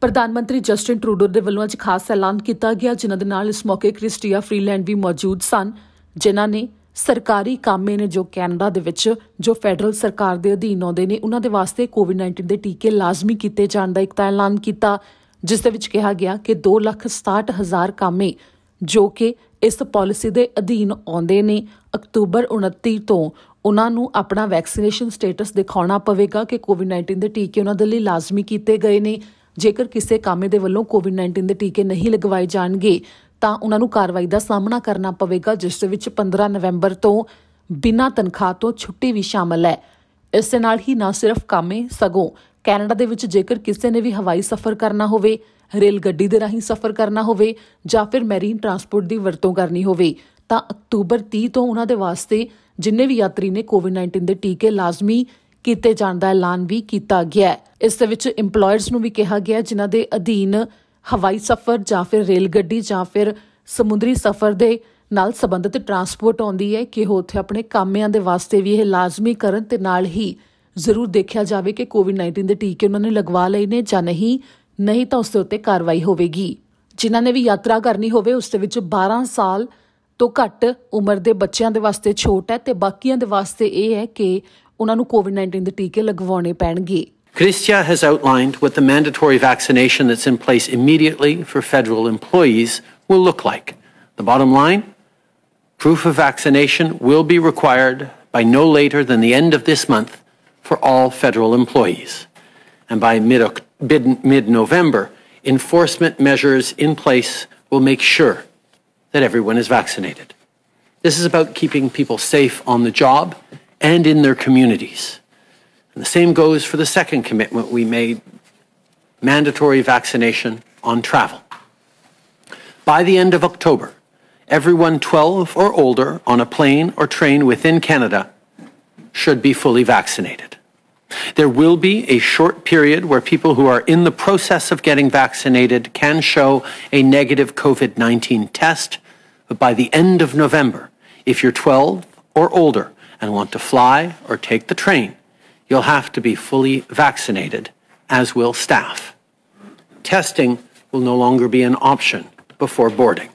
ਪ੍ਰਧਾਨ ਮੰਤਰੀ Justin Trudeau ਦੇ ਵੱਲੋਂ ਅੱਜ ਖਾਸ ਐਲਾਨ ਕੀਤਾ ਗਿਆ ਜਿਨ੍ਹਾਂ ਦੇ ਨਾਲ ਇਸ ਮੌਕੇ ਕ੍ਰਿਸਟੀਆ ਫ੍ਰੀਲੈਂਡ ਵੀ ਮੌਜੂਦ ਸਨ ਜਿਨ੍ਹਾਂ ਨੇ ਸਰਕਾਰੀ ਕਾਮੇ ਨੇ ਜੋ ਕੈਨੇਡਾ ਦੇ ਵਿੱਚ ਜੋ ਫੈਡਰਲ ਸਰਕਾਰ ਦੇ ਅਧੀਨ ਆਉਂਦੇ ਨੇ ਉਹਨਾਂ ਦੇ ਵਾਸਤੇ ਕੋਵਿਡ-19 ਦੇ ਟੀਕੇ ਲਾਜ਼ਮੀ ਕੀਤੇ ਜਾਣ ਦਾ ਇੱਕ ਤਾਂ ਐਲਾਨ ਕੀਤਾ ਜਿਸ ਦੇ ਵਿੱਚ ਕਿਹਾ ਗਿਆ ਕਿ 267000 ਕਾਮੇ ਜੋ ਕਿ ਇਸ ਪਾਲਿਸੀ ਦੇ ਅਧੀਨ ਆਉਂਦੇ ਨੇ ਅਕਤੂਬਰ 29 ਤੋਂ ਉਹਨਾਂ ਨੂੰ ਆਪਣਾ ਵੈਕਸੀਨੇਸ਼ਨ ਸਟੇਟਸ ਦਿਖਾਉਣਾ ਪਵੇਗਾ ਕਿ ਕੋਵਿਡ-19 ਦੇ ਟੀਕੇ ਉਹਨਾਂ ਦੇ ਲਈ ਲਾਜ਼ਮੀ ਕੀਤੇ ਗਏ ਨੇ ਜੇਕਰ ਕਿਸੇ ਕਾਮੇ ਦੇ ਵੱਲੋਂ ਕੋਵਿਡ-19 ਦੇ ਟੀਕੇ ਨਹੀਂ ਲਗਵਾਏ ਜਾਣਗੇ ਤਾਂ ਉਹਨਾਂ ਨੂੰ ਕਾਰਵਾਈ ਦਾ ਸਾਹਮਣਾ ਕਰਨਾ ਪਵੇਗਾ ਜਿਸ ਦੇ ਵਿੱਚ 15 ਨਵੰਬਰ ਤੋਂ ਬਿਨਾਂ ਤਨਖਾਹ ਤੋਂ ਛੁੱਟੀ ਵੀ ਸ਼ਾਮਲ ਹੈ ਇਸ ਦੇ ਨਾਲ ਹੀ ਨਾ ਸਿਰਫ ਕਾਮੇ ਸਗੋਂ ਕੈਨੇਡਾ ਦੇ ਵਿੱਚ ਜੇਕਰ ਕਿਸੇ ਨੇ ਵੀ ਹਵਾਈ ਸਫ਼ਰ ਕਰਨਾ ਹੋਵੇ ਰੇਲ ਗੱਡੀ ਦੇ ਰਾਹੀਂ ਸਫ਼ਰ ਕਰਨਾ ਹੋਵੇ ਜਾਂ ਫਿਰ ਮੈਰੀਨ ਟਰਾਂਸਪੋਰਟ ਦੀ ਵਰਤੋਂ ਕਰਨੀ ਹੋਵੇ ਤਾਂ ਅਕਤੂਬਰ 30 ਤੋਂ ਉਹਨਾਂ ਦੇ ਵਾਸਤੇ ਜਿੰਨੇ ਵੀ ਯਾਤਰੀ ਨੇ ਕੋਵਿਡ-19 ਦੇ ਟੀਕੇ ਲਾਜ਼ਮੀ ਕੀਤੇ ਜਾਣ ਦਾ ਐਲਾਨ ਵੀ ਕੀਤਾ ਗਿਆ ਹੈ ਇਸ ਦੇ ਵਿੱਚ EMPLOYERS ਨੂੰ ਵੀ ਕਿਹਾ ਗਿਆ ਜਿਨ੍ਹਾਂ ਦੇ ਅਧੀਨ ਹਵਾਈ ਸਫ਼ਰ ਜਾਂ ਫਿਰ ਰੇਲ ਗੱਡੀ ਜਾਂ ਫਿਰ ਸਮੁੰਦਰੀ ਸਫ਼ਰ ਦੇ ਨਾਲ ਸੰਬੰਧਿਤ ਟਰਾਂਸਪੋਰਟ ਆਉਂਦੀ ਹੈ ਕਿ ਉਹ ਉੱਥੇ ਆਪਣੇ ਕਾਮਿਆਂ ਦੇ ਵਾਸਤੇ ਵੀ ਇਹ ਲਾਜ਼ਮੀ ਕਰਨ ਤੇ ਨਾਲ ਹੀ ਜ਼ਰੂਰ ਦੇਖਿਆ ਜਾਵੇ ਕਿ ਕੋਵਿਡ-19 ਦੇ ਟੀਕੇ ਉਹਨਾਂ ਨੇ ਲਗਵਾ ਲਏ ਨੇ ਜਾਂ ਨਹੀਂ ਨਹੀਂ ਤਾਂ ਉਸ ਦੇ ਉੱਤੇ ਕਾਰਵਾਈ ਹੋਵੇਗੀ ਜਿਨ੍ਹਾਂ ਨੇ ਵੀ ਯਾਤਰਾ ਕਰਨੀ ਹੋਵੇ ਉਸ ਦੇ ਵਿੱਚ 12 ਸਾਲ ਤੋਂ ਘੱਟ ਉਮਰ ਦੇ ਬੱਚਿਆਂ ਦੇ ਵਾਸਤੇ ਛੋਟ ਹੈ ਤੇ ਬਾਕੀਆਂ ਦੇ ਵਾਸਤੇ ਇਹ ਹੈ ਕਿ ਉਹਨਾਂ ਨੂੰ ਕੋਵਿਡ-19 ਦੇ ਟੀਕੇ ਲਗਵਾਉਣੇ ਪੈਣਗੇ Christia has outlined what the mandatory vaccination that's in place immediately for federal employees will look like. The bottom line proof of vaccination will be required by no later than the end of this month for all federal employees. And by mid November, enforcement measures in place will make sure that everyone is vaccinated. This is about keeping people safe on the job and in their communities. And the same goes for the second commitment we made mandatory vaccination on travel. By the end of October, everyone 12 or older on a plane or train within Canada should be fully vaccinated. There will be a short period where people who are in the process of getting vaccinated can show a negative COVID 19 test. But by the end of November, if you're 12 or older and want to fly or take the train, you'll have to be fully vaccinated, as will staff. Testing will no longer be an option before boarding.